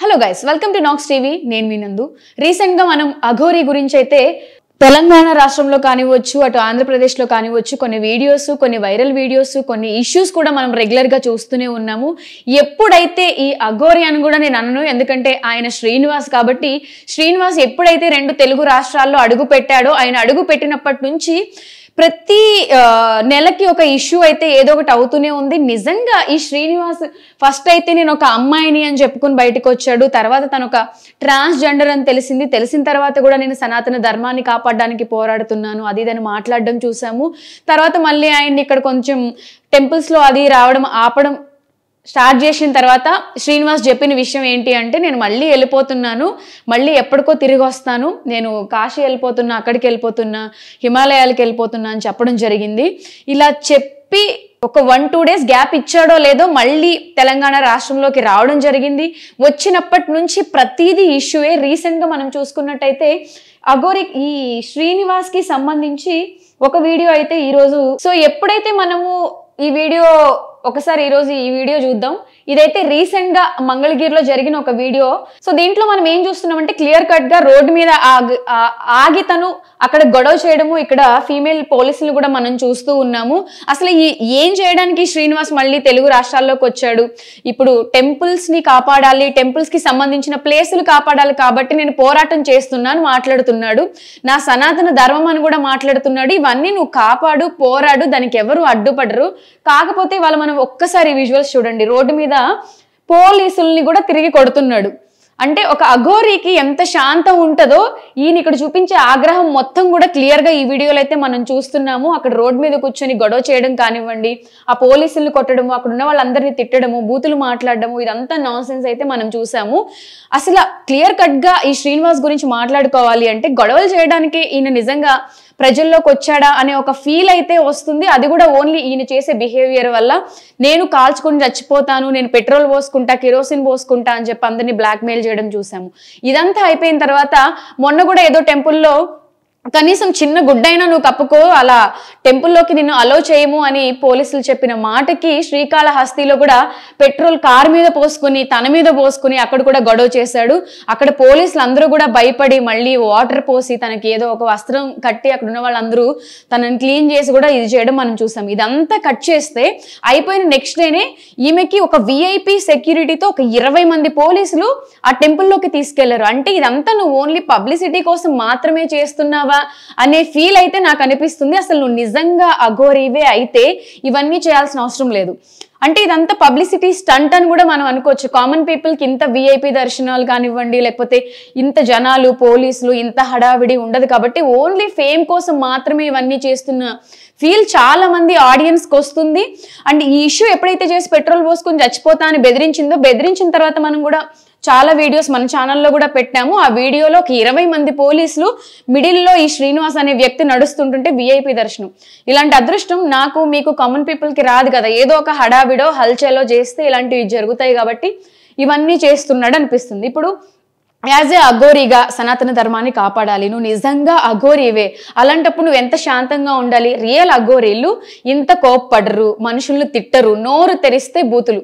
hello guys welcome to Knox TV నేను మీ నందు రీసెంట్గా మనం అఘోరి గురించి అయితే తెలంగాణ రాష్ట్రంలో కానివచ్చు అటు ఆంధ్రప్రదేశ్లో కానివచ్చు కొన్ని వీడియోస్ కొన్ని వైరల్ వీడియోస్ కొన్ని ఇష్యూస్ కూడా మనం రెగ్యులర్గా చూస్తూనే ఉన్నాము ఎప్పుడైతే ఈ అఘోరి అని కూడా నేను అనను ఎందుకంటే ఆయన శ్రీనివాస్ కాబట్టి శ్రీనివాస్ ఎప్పుడైతే రెండు తెలుగు రాష్ట్రాల్లో అడుగు పెట్టాడో ఆయన అడుగు పెట్టినప్పటి నుంచి ప్రతి నెలకి ఒక ఇష్యూ అయితే ఏదో ఒకటి అవుతూనే ఉంది నిజంగా ఈ శ్రీనివాస్ ఫస్ట్ అయితే నేను ఒక అమ్మాయిని అని చెప్పుకుని బయటకు వచ్చాడు తర్వాత తను ఒక ట్రాన్స్జెండర్ అని తెలిసింది తెలిసిన తర్వాత కూడా నేను సనాతన ధర్మాన్ని కాపాడడానికి పోరాడుతున్నాను అది దాన్ని మాట్లాడడం చూసాము తర్వాత మళ్ళీ ఆయన్ని ఇక్కడ కొంచెం టెంపుల్స్లో అది రావడం ఆపడం స్టార్ట్ చేసిన తర్వాత శ్రీనివాస్ చెప్పిన విషయం ఏంటి అంటే నేను మళ్ళీ వెళ్ళిపోతున్నాను మళ్ళీ ఎప్పటికో తిరిగి వస్తాను నేను కాశీ వెళ్ళిపోతున్నా అక్కడికి వెళ్ళిపోతున్నా హిమాలయాలకు వెళ్ళిపోతున్నా అని చెప్పడం జరిగింది ఇలా చెప్పి ఒక వన్ టూ డేస్ గ్యాప్ ఇచ్చాడో లేదో మళ్ళీ తెలంగాణ రాష్ట్రంలోకి రావడం జరిగింది వచ్చినప్పటి నుంచి ప్రతిదీ ఇష్యూయే రీసెంట్గా మనం చూసుకున్నట్టయితే అగోరి ఈ శ్రీనివాస్కి సంబంధించి ఒక వీడియో అయితే ఈరోజు సో ఎప్పుడైతే మనము ఈ వీడియో ఒకసారి ఈరోజు ఈ వీడియో చూద్దాం ఇదైతే రీసెంట్ గా మంగళగిరిలో జరిగిన ఒక వీడియో సో దీంట్లో మనం ఏం చూస్తున్నామంటే క్లియర్ కట్ గా రోడ్డు మీద ఆగి తను అక్కడ గొడవ చేయడము ఇక్కడ ఫీమేల్ పోలీసులు కూడా మనం చూస్తూ ఉన్నాము అసలు ఈ ఏం చేయడానికి శ్రీనివాస్ మళ్ళీ తెలుగు రాష్ట్రాల్లోకి వచ్చాడు ఇప్పుడు టెంపుల్స్ ని కాపాడాలి టెంపుల్స్ కి సంబంధించిన ప్లేసులు కాపాడాలి కాబట్టి నేను పోరాటం చేస్తున్నాను మాట్లాడుతున్నాడు నా సనాతన ధర్మం అని కూడా మాట్లాడుతున్నాడు ఇవన్నీ నువ్వు కాపాడు పోరాడు దానికి ఎవరు అడ్డుపడరు కాకపోతే వాళ్ళు మనం ఒక్కసారి విజువల్స్ చూడండి రోడ్డు మీద పోలీసుల్ని కూడా తిరిగి కొడుతున్నాడు అంటే ఒక అఘోరీకి ఎంత శాంతం ఉంటుందో ఈయన ఇక్కడ చూపించే ఆగ్రహం మొత్తం కూడా క్లియర్గా ఈ వీడియోలో అయితే మనం చూస్తున్నాము అక్కడ రోడ్ మీద కూర్చొని గొడవ చేయడం కానివ్వండి ఆ పోలీసులు కొట్టడము అక్కడ ఉన్న వాళ్ళందరినీ తిట్టడము బూతులు మాట్లాడడము ఇదంతా నాన్సెన్స్ అయితే మనం చూసాము అసలు క్లియర్ కట్గా ఈ శ్రీనివాస్ గురించి మాట్లాడుకోవాలి అంటే గొడవలు చేయడానికి ఈయన నిజంగా ప్రజల్లోకి వచ్చాడా అనే ఒక ఫీల్ అయితే వస్తుంది అది కూడా ఓన్లీ ఈయన చేసే బిహేవియర్ వల్ల నేను కాల్చుకుని చచ్చిపోతాను నేను పెట్రోల్ పోసుకుంటా కిరోసిన్ పోసుకుంటా అని చెప్పి అందరినీ బ్లాక్మెయిల్ చేయడం చూసాము ఇదంతా అయిపోయిన తర్వాత మొన్న కూడా ఏదో టెంపుల్లో కనీసం చిన్న గుడ్డైనా నువ్వు కప్పుకో అలా టెంపుల్లోకి నిన్ను అలో చేయము అని పోలీసులు చెప్పిన మాటకి శ్రీకాళహస్తిలో కూడా పెట్రోల్ కార్ మీద పోసుకుని తన మీద పోసుకుని అక్కడ కూడా గొడవ చేశాడు అక్కడ పోలీసులు అందరూ కూడా భయపడి మళ్ళీ వాటర్ పోసి తనకి ఏదో ఒక వస్త్రం కట్టి అక్కడ ఉన్న వాళ్ళందరూ తనని క్లీన్ చేసి కూడా ఇది చేయడం మనం చూసాం ఇదంతా కట్ చేస్తే అయిపోయిన నెక్స్ట్ డేనే ఈమెకి ఒక విఐపి సెక్యూరిటీతో ఒక ఇరవై మంది పోలీసులు ఆ టెంపుల్లోకి తీసుకెళ్లారు అంటే ఇదంతా నువ్వు ఓన్లీ పబ్లిసిటీ కోసం మాత్రమే చేస్తున్నావా చేస్తున్నావా అనే ఫీల్ అయితే నాకు అనిపిస్తుంది అసలు నువ్వు నిజంగా అఘోరీవే అయితే ఇవన్నీ చేయాల్సిన అవసరం లేదు అంటే ఇదంతా పబ్లిసిటీ స్టంట్ అని కూడా మనం అనుకోవచ్చు కామన్ పీపుల్కి ఇంత విఐపి దర్శనాలు కానివ్వండి లేకపోతే ఇంత జనాలు పోలీసులు ఇంత హడావిడి ఉండదు కాబట్టి ఓన్లీ ఫేమ్ కోసం మాత్రమే ఇవన్నీ చేస్తున్న ఫీల్ చాలా మంది ఆడియన్స్కి వస్తుంది అండ్ ఈ ఇష్యూ ఎప్పుడైతే చేసి పెట్రోల్ పోసుకొని చచ్చిపోతా అని బెదిరించిందో బెదిరించిన తర్వాత మనం కూడా చాలా వీడియోస్ మన ఛానల్లో కూడా పెట్టాము ఆ వీడియోలో ఒక ఇరవై మంది పోలీసులు మిడిల్లో ఈ శ్రీనివాస్ అనే వ్యక్తి నడుస్తుంటుంటే విఐపి దర్శనం ఇలాంటి అదృష్టం నాకు మీకు కామన్ పీపుల్కి రాదు కదా ఏదో ఒక హడావిడో హల్చలో చేస్తే ఇలాంటివి జరుగుతాయి కాబట్టి ఇవన్నీ చేస్తున్నాడు అనిపిస్తుంది ఇప్పుడు యాజ్ ఏ అఘోరీగా సనాతన ధర్మాన్ని కాపాడాలి నువ్వు నిజంగా అఘోరీవే అలాంటప్పుడు నువ్వు ఎంత శాంతంగా ఉండాలి రియల్ అఘోరీలు ఇంత కోప్పడరు మనుషులను తిట్టరు నోరు తెరిస్తే బూతులు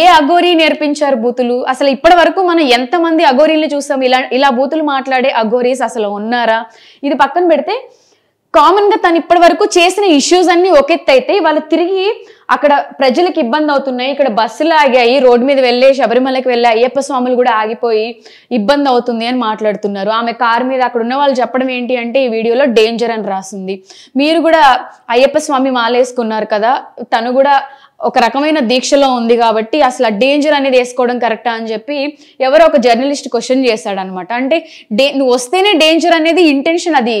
ఏ అఘోరీ నేర్పించారు బూతులు అసలు ఇప్పటి వరకు మనం ఎంతమంది అఘోరీలు చూసాం ఇలా ఇలా బూతులు మాట్లాడే అఘోరీస్ అసలు ఉన్నారా ఇది పక్కన పెడితే కామన్గా తను ఇప్పటి వరకు చేసిన ఇష్యూస్ అన్ని అయితే వాళ్ళు తిరిగి అక్కడ ప్రజలకు ఇబ్బంది అవుతున్నాయి ఇక్కడ బస్సులు ఆగాయి రోడ్డు మీద వెళ్ళే శబరిమలకి వెళ్ళే అయ్యప్ప స్వాములు కూడా ఆగిపోయి ఇబ్బంది అవుతుంది అని మాట్లాడుతున్నారు ఆమె కార్ మీద అక్కడ ఉన్న వాళ్ళు చెప్పడం ఏంటి అంటే ఈ వీడియోలో డేంజర్ అని రాసింది మీరు కూడా అయ్యప్ప స్వామి మాలేసుకున్నారు కదా తను కూడా ఒక రకమైన దీక్షలో ఉంది కాబట్టి అసలు డేంజర్ అనేది వేసుకోవడం కరెక్టా అని చెప్పి ఎవరో ఒక జర్నలిస్ట్ క్వశ్చన్ చేశాడనమాట అంటే డే నువ్వు వస్తేనే డేంజర్ అనేది ఇంటెన్షన్ అది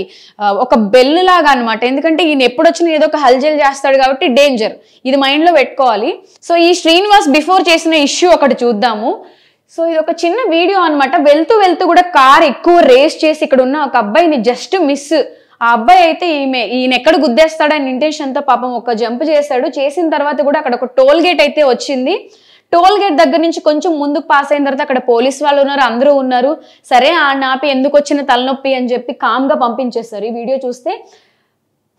ఒక బెల్ లాగా అనమాట ఎందుకంటే ఈయన ఎప్పుడు వచ్చినా ఏదో ఒక హల్జల్ చేస్తాడు కాబట్టి డేంజర్ ఇది మైండ్లో పెట్టుకోవాలి సో ఈ శ్రీనివాస్ బిఫోర్ చేసిన ఇష్యూ ఒకటి చూద్దాము సో ఇది ఒక చిన్న వీడియో అనమాట వెళ్తూ వెళ్తూ కూడా కార్ ఎక్కువ రేస్ చేసి ఇక్కడ ఉన్న ఒక అబ్బాయిని జస్ట్ మిస్ ఆ అబ్బాయి అయితే ఈమె ఈయన ఎక్కడ గుద్దేస్తాడని ఇంటెన్షన్తో పాపం ఒక జంప్ చేశాడు చేసిన తర్వాత కూడా అక్కడ ఒక టోల్ గేట్ అయితే వచ్చింది టోల్ గేట్ దగ్గర నుంచి కొంచెం ముందుకు పాస్ అయిన తర్వాత అక్కడ పోలీస్ వాళ్ళు ఉన్నారు అందరూ ఉన్నారు సరే ఆ నాపి ఎందుకు వచ్చిన తలనొప్పి అని చెప్పి కామ్గా పంపించేస్తారు ఈ వీడియో చూస్తే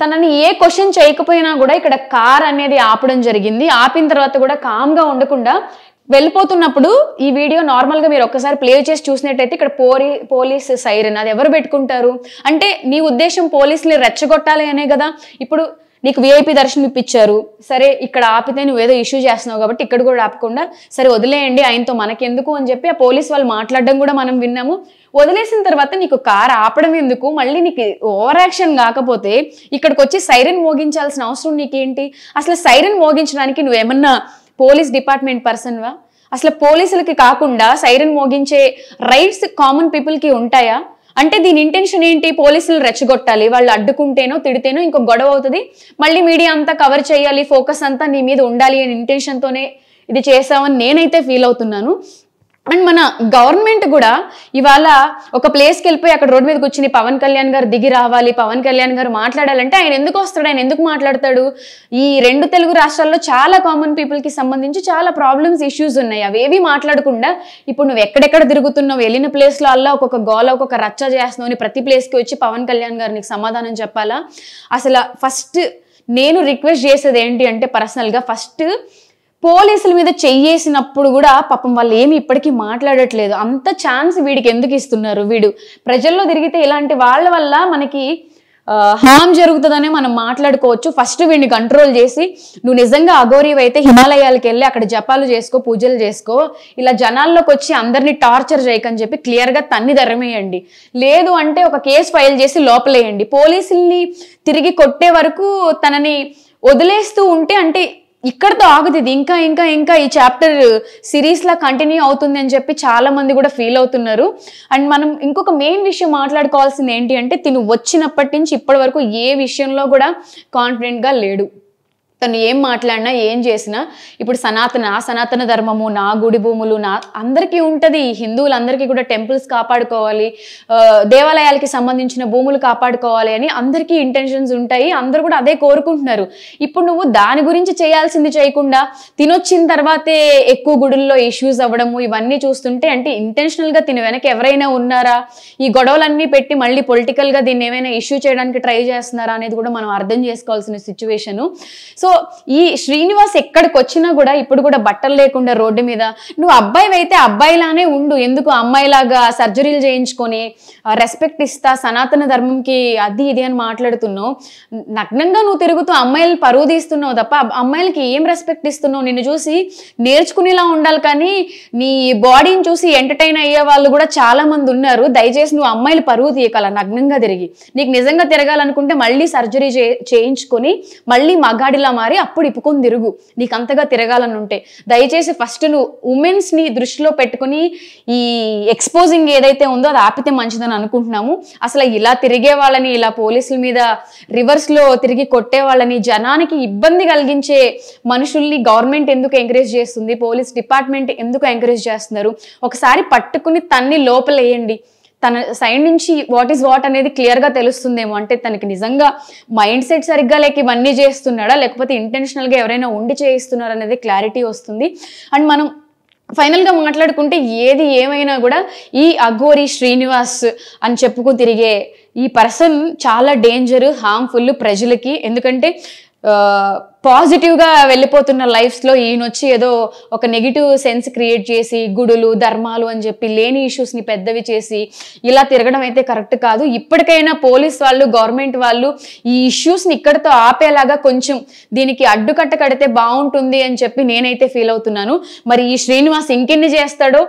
తనని ఏ క్వశ్చన్ చేయకపోయినా కూడా ఇక్కడ కార్ అనేది ఆపడం జరిగింది ఆపిన తర్వాత కూడా కామ్గా ఉండకుండా వెళ్ళిపోతున్నప్పుడు ఈ వీడియో నార్మల్గా మీరు ఒక్కసారి ప్లే చేసి చూసినట్టయితే ఇక్కడ పోలీ పోలీస్ సైరన్ అది ఎవరు పెట్టుకుంటారు అంటే నీ ఉద్దేశం పోలీసుని రెచ్చగొట్టాలి అనే కదా ఇప్పుడు నీకు విఐపి దర్శనం ఇప్పించారు సరే ఇక్కడ ఆపితే నువ్వు ఏదో ఇష్యూ చేస్తున్నావు కాబట్టి ఇక్కడ కూడా ఆపకుండా సరే వదిలేయండి ఆయనతో మనకెందుకు అని చెప్పి ఆ పోలీస్ వాళ్ళు మాట్లాడడం కూడా మనం విన్నాము వదిలేసిన తర్వాత నీకు కార్ ఆపడం ఎందుకు మళ్ళీ నీకు ఓవర్ యాక్షన్ కాకపోతే ఇక్కడికి వచ్చి సైరన్ మోగించాల్సిన అవసరం నీకేంటి అసలు సైరన్ మోగించడానికి నువ్వేమన్నా పోలీస్ డిపార్ట్మెంట్ పర్సన్వా అసలు పోలీసులకి కాకుండా సైరన్ మోగించే రైట్స్ కామన్ పీపుల్కి ఉంటాయా అంటే దీని ఇంటెన్షన్ ఏంటి పోలీసులు రెచ్చగొట్టాలి వాళ్ళు అడ్డుకుంటేనో తిడితేనో ఇంకో గొడవ అవుతుంది మళ్ళీ మీడియా అంతా కవర్ చేయాలి ఫోకస్ అంతా నీ మీద ఉండాలి అనే ఇంటెన్షన్తోనే ఇది చేసామని నేనైతే ఫీల్ అవుతున్నాను అండ్ మన గవర్నమెంట్ కూడా ఇవాళ ఒక ప్లేస్కి వెళ్ళిపోయి అక్కడ రోడ్డు మీద కూర్చుని పవన్ కళ్యాణ్ గారు దిగి రావాలి పవన్ కళ్యాణ్ గారు మాట్లాడాలంటే ఆయన ఎందుకు వస్తాడు ఆయన ఎందుకు మాట్లాడతాడు ఈ రెండు తెలుగు రాష్ట్రాల్లో చాలా కామన్ పీపుల్కి సంబంధించి చాలా ప్రాబ్లమ్స్ ఇష్యూస్ ఉన్నాయి అవేవి మాట్లాడకుండా ఇప్పుడు నువ్వు ఎక్కడెక్కడ తిరుగుతున్నావు వెళ్ళిన ప్లేస్లో అల్లా ఒక్కొక్క గోల ఒక్కొక్క రచ్చ చేస్తున్నావు ప్రతి ప్లేస్కి వచ్చి పవన్ కళ్యాణ్ గారు నీకు సమాధానం చెప్పాలా అసలు ఫస్ట్ నేను రిక్వెస్ట్ చేసేది ఏంటి అంటే పర్సనల్గా ఫస్ట్ పోలీసుల మీద చెయ్యేసినప్పుడు కూడా పాపం వాళ్ళు ఏమి ఇప్పటికీ మాట్లాడట్లేదు అంత ఛాన్స్ వీడికి ఎందుకు ఇస్తున్నారు వీడు ప్రజల్లో తిరిగితే ఇలాంటి వాళ్ళ వల్ల మనకి హామ్ జరుగుతుందనే మనం మాట్లాడుకోవచ్చు ఫస్ట్ వీడిని కంట్రోల్ చేసి నువ్వు నిజంగా అయితే హిమాలయాలకు వెళ్ళి అక్కడ జపాలు చేసుకో పూజలు చేసుకో ఇలా జనాల్లోకి వచ్చి అందరినీ టార్చర్ చేయకని చెప్పి క్లియర్గా తన్ని ధరమేయండి లేదు అంటే ఒక కేసు ఫైల్ చేసి లోపలేయండి పోలీసుల్ని తిరిగి కొట్టే వరకు తనని వదిలేస్తూ ఉంటే అంటే ఇక్కడతో ఆగుతుంది ఇంకా ఇంకా ఇంకా ఈ చాప్టర్ సిరీస్లా కంటిన్యూ అవుతుంది అని చెప్పి చాలా మంది కూడా ఫీల్ అవుతున్నారు అండ్ మనం ఇంకొక మెయిన్ విషయం మాట్లాడుకోవాల్సింది ఏంటి అంటే తిను వచ్చినప్పటి నుంచి ఇప్పటి వరకు ఏ విషయంలో కూడా కాన్ఫిడెంట్గా లేడు తను ఏం మాట్లాడినా ఏం చేసినా ఇప్పుడు సనాతన నా సనాతన ధర్మము నా గుడి భూములు నా అందరికీ ఉంటుంది హిందువులందరికీ కూడా టెంపుల్స్ కాపాడుకోవాలి దేవాలయాలకి సంబంధించిన భూములు కాపాడుకోవాలి అని అందరికీ ఇంటెన్షన్స్ ఉంటాయి అందరూ కూడా అదే కోరుకుంటున్నారు ఇప్పుడు నువ్వు దాని గురించి చేయాల్సింది చేయకుండా తినొచ్చిన తర్వాతే ఎక్కువ గుడుల్లో ఇష్యూస్ అవ్వడము ఇవన్నీ చూస్తుంటే అంటే ఇంటెన్షనల్గా తిన వెనక ఎవరైనా ఉన్నారా ఈ గొడవలన్నీ పెట్టి మళ్ళీ పొలిటికల్గా దీన్ని ఏమైనా ఇష్యూ చేయడానికి ట్రై చేస్తున్నారా అనేది కూడా మనం అర్థం చేసుకోవాల్సిన సిచ్యువేషను సో సో ఈ శ్రీనివాస్ ఎక్కడికి వచ్చినా కూడా ఇప్పుడు కూడా బట్టలు లేకుండా రోడ్డు మీద నువ్వు అబ్బాయి అయితే అబ్బాయిలానే ఉండు ఎందుకు అమ్మాయిలాగా సర్జరీలు చేయించుకొని రెస్పెక్ట్ ఇస్తా సనాతన ధర్మంకి అది ఇది అని మాట్లాడుతున్నావు నగ్నంగా నువ్వు తిరుగుతూ అమ్మాయిలు పరువు తీస్తున్నావు తప్ప అమ్మాయిలకి ఏం రెస్పెక్ట్ ఇస్తున్నావు నిన్ను చూసి నేర్చుకునేలా ఉండాలి కానీ నీ బాడీని చూసి ఎంటర్టైన్ అయ్యే వాళ్ళు కూడా చాలా మంది ఉన్నారు దయచేసి నువ్వు అమ్మాయిలు పరువు తీయకాల నగ్నంగా తిరిగి నీకు నిజంగా తిరగాలనుకుంటే మళ్ళీ సర్జరీ చేయించుకొని మళ్ళీ మగాడిలా మారి అప్పుడు ఇప్పుకొని తిరుగు నీకు అంతగా తిరగాలని ఉంటే దయచేసి ఫస్ట్ నువ్వు ఉమెన్స్ని దృష్టిలో పెట్టుకుని ఈ ఎక్స్పోజింగ్ ఏదైతే ఉందో అది ఆపితే మంచిదని అనుకుంటున్నాము అసలు ఇలా తిరిగే వాళ్ళని ఇలా పోలీసుల మీద రివర్స్లో తిరిగి కొట్టే వాళ్ళని జనానికి ఇబ్బంది కలిగించే మనుషుల్ని గవర్నమెంట్ ఎందుకు ఎంకరేజ్ చేస్తుంది పోలీస్ డిపార్ట్మెంట్ ఎందుకు ఎంకరేజ్ చేస్తున్నారు ఒకసారి పట్టుకుని తన్ని లోపలేయండి తన సైడ్ నుంచి వాట్ ఈస్ వాట్ అనేది క్లియర్గా తెలుస్తుందేమో అంటే తనకి నిజంగా మైండ్ సెట్ సరిగ్గా లేక ఇవన్నీ చేస్తున్నాడా లేకపోతే ఇంటెన్షనల్గా ఎవరైనా ఉండి చేయిస్తున్నారా అనేది క్లారిటీ వస్తుంది అండ్ మనం ఫైనల్గా మాట్లాడుకుంటే ఏది ఏమైనా కూడా ఈ అఘోరి శ్రీనివాస్ అని చెప్పుకు తిరిగే ఈ పర్సన్ చాలా డేంజర్ హార్మ్ఫుల్ ప్రజలకి ఎందుకంటే పాజిటివ్గా వెళ్ళిపోతున్న లైఫ్స్లో ఈయన వచ్చి ఏదో ఒక నెగిటివ్ సెన్స్ క్రియేట్ చేసి గుడులు ధర్మాలు అని చెప్పి లేని ఇష్యూస్ని పెద్దవి చేసి ఇలా తిరగడం అయితే కరెక్ట్ కాదు ఇప్పటికైనా పోలీస్ వాళ్ళు గవర్నమెంట్ వాళ్ళు ఈ ఇష్యూస్ని ఇక్కడతో ఆపేలాగా కొంచెం దీనికి అడ్డుకట్ట కడితే బాగుంటుంది అని చెప్పి నేనైతే ఫీల్ అవుతున్నాను మరి ఈ శ్రీనివాస్ ఇంకెన్ని చేస్తాడో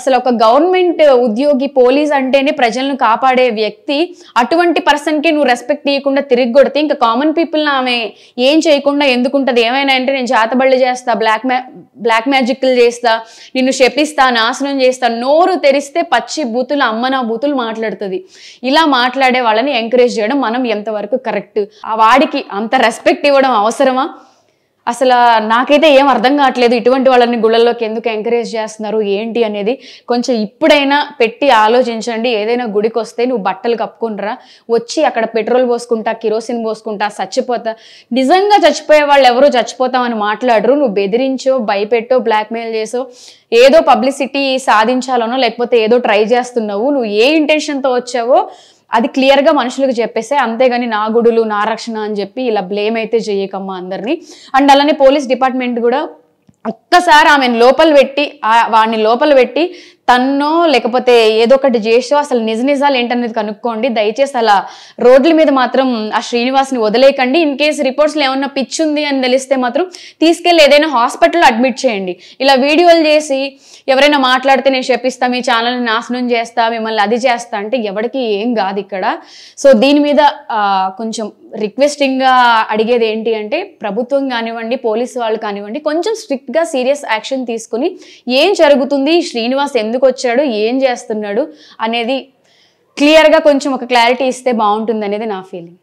అసలు ఒక గవర్నమెంట్ ఉద్యోగి పోలీస్ అంటేనే ప్రజలను కాపాడే వ్యక్తి అటువంటి పర్సన్కి నువ్వు రెస్పెక్ట్ ఇవ్వకుండా తిరిగి కొడితే ఇంకా కామన్ పీపుల్ని ఆమె ఏం చేయకుండా ఎందుకు ఉంటుంది ఏమైనా అంటే నేను జాతబళ్ళు చేస్తా బ్లాక్ మ్యా బ్లాక్ మ్యాజిక్లు చేస్తా నిన్ను శపిస్తా నాశనం చేస్తా నోరు తెరిస్తే పచ్చి బూతులు అమ్మ నా బూతులు మాట్లాడుతుంది ఇలా మాట్లాడే వాళ్ళని ఎంకరేజ్ చేయడం మనం ఎంతవరకు కరెక్ట్ ఆ వాడికి అంత రెస్పెక్ట్ ఇవ్వడం అవసరమా అసలు నాకైతే ఏం అర్థం కావట్లేదు ఇటువంటి వాళ్ళని గుళ్ళల్లోకి ఎందుకు ఎంకరేజ్ చేస్తున్నారు ఏంటి అనేది కొంచెం ఇప్పుడైనా పెట్టి ఆలోచించండి ఏదైనా గుడికి వస్తే నువ్వు బట్టలు కప్పుకుంటారా వచ్చి అక్కడ పెట్రోల్ పోసుకుంటా కిరోసిన్ పోసుకుంటా చచ్చిపోతా నిజంగా చచ్చిపోయే వాళ్ళు ఎవరు చచ్చిపోతామని మాట్లాడరు నువ్వు బెదిరించో భయపెట్టో బ్లాక్మెయిల్ చేసో ఏదో పబ్లిసిటీ సాధించాలనో లేకపోతే ఏదో ట్రై చేస్తున్నావు నువ్వు ఏ ఇంటెన్షన్తో వచ్చావో అది క్లియర్గా మనుషులకు చెప్పేస్తే అంతేగాని నా గుడులు నా రక్షణ అని చెప్పి ఇలా బ్లేమ్ అయితే చేయకమ్మా అందరినీ అండ్ అలానే పోలీస్ డిపార్ట్మెంట్ కూడా ఒక్కసారి ఆమెను లోపల పెట్టి వాడిని లోపల పెట్టి తన్నో లేకపోతే ఏదో ఒకటి చేసో అసలు నిజ నిజాలు ఏంటనేది కనుక్కోండి దయచేసి అలా రోడ్ల మీద మాత్రం ఆ శ్రీనివాస్ని వదిలేయకండి ఇన్ కేస్ రిపోర్ట్స్లో ఏమన్నా పిచ్చుంది ఉంది అని తెలిస్తే మాత్రం తీసుకెళ్ళి ఏదైనా హాస్పిటల్లో అడ్మిట్ చేయండి ఇలా వీడియోలు చేసి ఎవరైనా మాట్లాడితే నేను చెప్పిస్తా మీ ఛానల్ని నాశనం చేస్తా మిమ్మల్ని అది చేస్తా అంటే ఎవరికి ఏం కాదు ఇక్కడ సో దీని మీద కొంచెం రిక్వెస్టింగ్గా అడిగేది ఏంటి అంటే ప్రభుత్వం కానివ్వండి పోలీసు వాళ్ళు కానివ్వండి కొంచెం స్ట్రిక్ట్గా సీరియస్ యాక్షన్ తీసుకుని ఏం జరుగుతుంది శ్రీనివాస్ ఎంత ఎందుకు వచ్చాడు ఏం చేస్తున్నాడు అనేది క్లియర్గా కొంచెం ఒక క్లారిటీ ఇస్తే బాగుంటుంది అనేది నా ఫీలింగ్